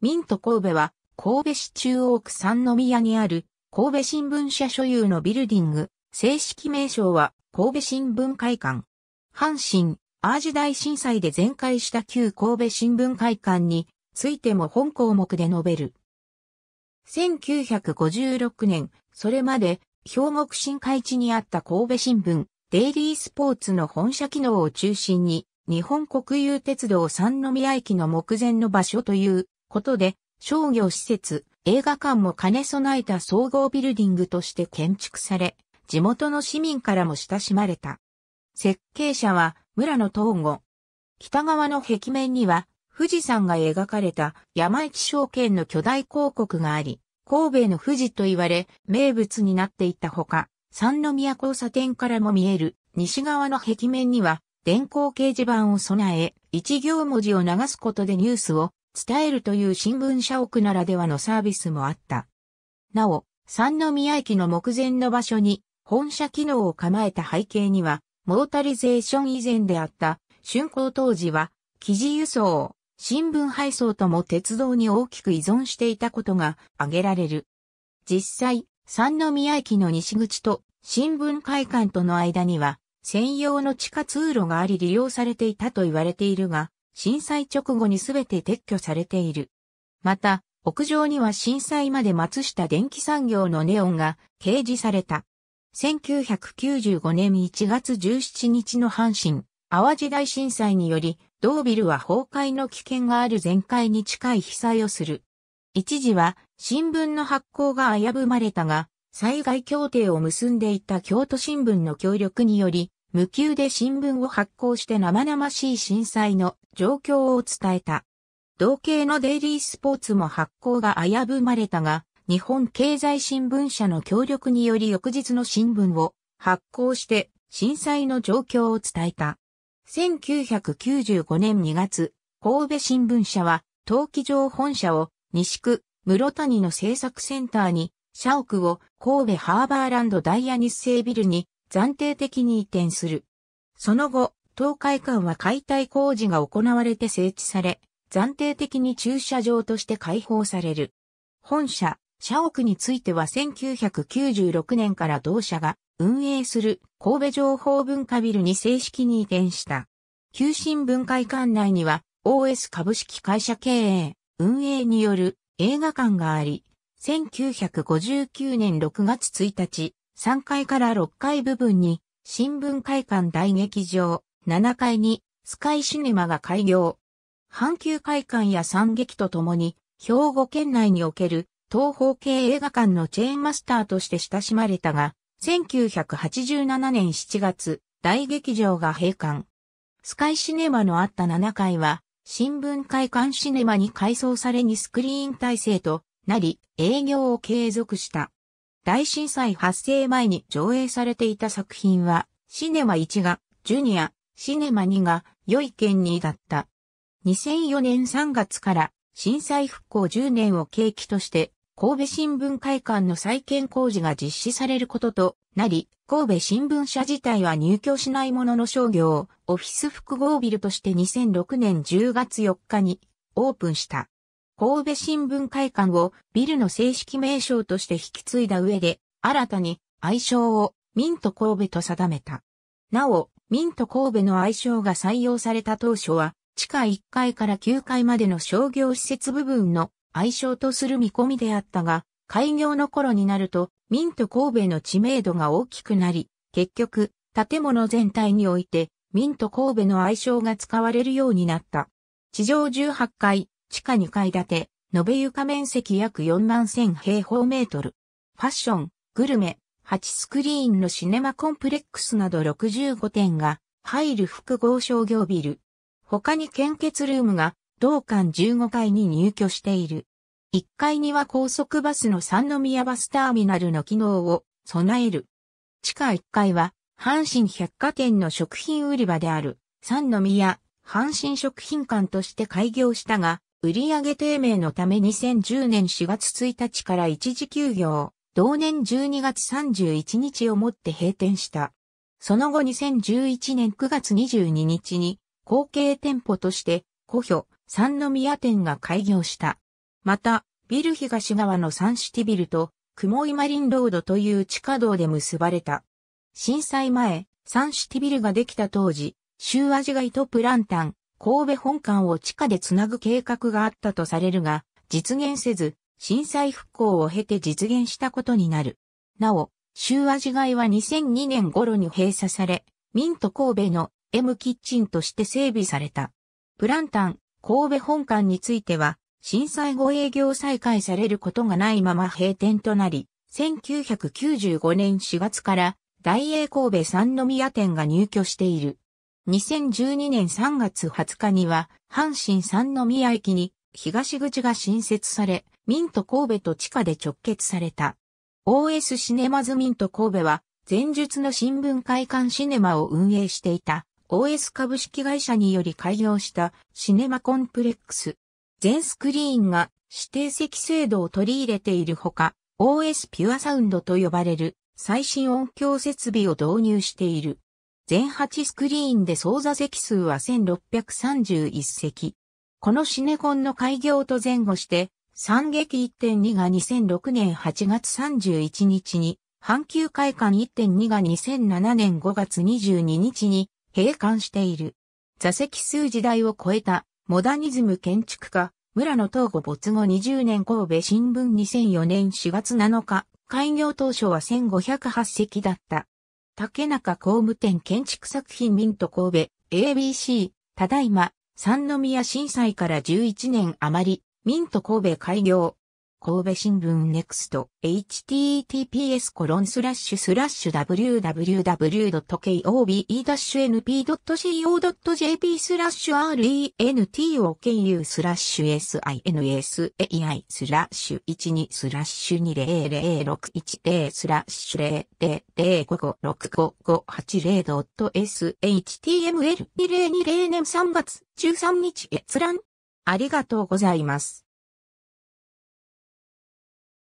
ミント神戸は、神戸市中央区三宮にある、神戸新聞社所有のビルディング、正式名称は、神戸新聞会館。阪神、淡路大震災で全壊した旧神戸新聞会館についても本項目で述べる。1956年、それまで、兵庫新海地にあった神戸新聞、デイリースポーツの本社機能を中心に、日本国有鉄道三宮駅の目前の場所ということで、商業施設、映画館も兼ね備えた総合ビルディングとして建築され、地元の市民からも親しまれた。設計者は村の東吾。北側の壁面には富士山が描かれた山一証券の巨大広告があり、神戸の富士と言われ名物になっていたほか、三宮交差点からも見える西側の壁面には電光掲示板を備え、一行文字を流すことでニュースを伝えるという新聞社屋ならではのサービスもあった。なお、三宮駅の目前の場所に本社機能を構えた背景には、モータリゼーション以前であった竣工当時は、記事輸送、新聞配送とも鉄道に大きく依存していたことが挙げられる。実際、三宮駅の西口と新聞会館との間には、専用の地下通路があり利用されていたと言われているが、震災直後にすべて撤去されている。また、屋上には震災まで松下電気産業のネオンが掲示された。1995年1月17日の阪神、淡路大震災により、同ビルは崩壊の危険がある全壊に近い被災をする。一時は新聞の発行が危ぶまれたが、災害協定を結んでいた京都新聞の協力により、無給で新聞を発行して生々しい震災の状況を伝えた。同系のデイリースポーツも発行が危ぶまれたが、日本経済新聞社の協力により翌日の新聞を発行して震災の状況を伝えた。1995年2月、神戸新聞社は、陶器場本社を西区室谷の製作センターに、社屋を神戸ハーバーランドダイアッセ成ビルに暫定的に移転する。その後、東海館は解体工事が行われて整地され、暫定的に駐車場として開放される。本社、社屋については1996年から同社が運営する神戸情報文化ビルに正式に移転した。旧新文化館内には OS 株式会社経営、運営による映画館があり、1959年6月1日、3階から6階部分に新聞会館大劇場、7階にスカイシネマが開業。阪急会館や三劇とともに、兵庫県内における東方系映画館のチェーンマスターとして親しまれたが、1987年7月、大劇場が閉館。スカイシネマのあった7階は、新聞会館シネマに改装されにスクリーン体制となり、営業を継続した。大震災発生前に上映されていた作品は、シネマ1が、ジュニア、シネマ2が良い県にだった。2004年3月から震災復興10年を契機として神戸新聞会館の再建工事が実施されることとなり、神戸新聞社自体は入居しないものの商業、オフィス複合ビルとして2006年10月4日にオープンした。神戸新聞会館をビルの正式名称として引き継いだ上で、新たに愛称をミント神戸と定めた。なお、ミント神戸の愛称が採用された当初は、地下1階から9階までの商業施設部分の愛称とする見込みであったが、開業の頃になると、ミント神戸の知名度が大きくなり、結局、建物全体において、ミント神戸の愛称が使われるようになった。地上18階、地下2階建て、延べ床面積約4万1000平方メートル。ファッション、グルメ、8スクリーンのシネマコンプレックスなど65点が入る複合商業ビル。他に献血ルームが同館15階に入居している。1階には高速バスの三宮バスターミナルの機能を備える。地下1階は阪神百貨店の食品売り場である三宮阪神食品館として開業したが、売上低迷のため2010年4月1日から一時休業。同年12月31日をもって閉店した。その後2011年9月22日に、後継店舗として、古表、三宮店が開業した。また、ビル東側のサンシティビルと、雲井マリンロードという地下道で結ばれた。震災前、サンシティビルができた当時、州味街とプランタン、神戸本館を地下でつなぐ計画があったとされるが、実現せず、震災復興を経て実現したことになる。なお、州味街は2002年頃に閉鎖され、ミント神戸の M キッチンとして整備された。プランタン、神戸本館については、震災後営業再開されることがないまま閉店となり、1995年4月から大英神戸三宮店が入居している。2012年3月20日には、阪神三宮駅に東口が新設され、ミント神戸と地下で直結された。OS シネマズミント神戸は、前述の新聞会館シネマを運営していた OS 株式会社により開業したシネマコンプレックス。全スクリーンが指定席制度を取り入れているほか、OS ピュアサウンドと呼ばれる最新音響設備を導入している。全8スクリーンで総座席数は1631席。このシネコンの開業と前後して、三撃1.2が2006年8月31日に、阪急会館1.2が2007年5月22日に閉館している。座席数時代を超えたモダニズム建築家、村野東吾没後20年神戸新聞2004年4月7日、開業当初は1508席だった。竹中工務店建築作品ミント神戸 ABC、ただいま、三宮震災から11年余り、ミント神戸開業。神戸新聞ネクスト https コロンスラッシュスラッシュ www.kobe-np.co.jp スラッシュ rentoku スラッシュ sinsai スラッシュ12スラッシュ20061スラッシュ000556558 0 s h t m l 2 0 2 0年3月13日閲覧ありがとうございます。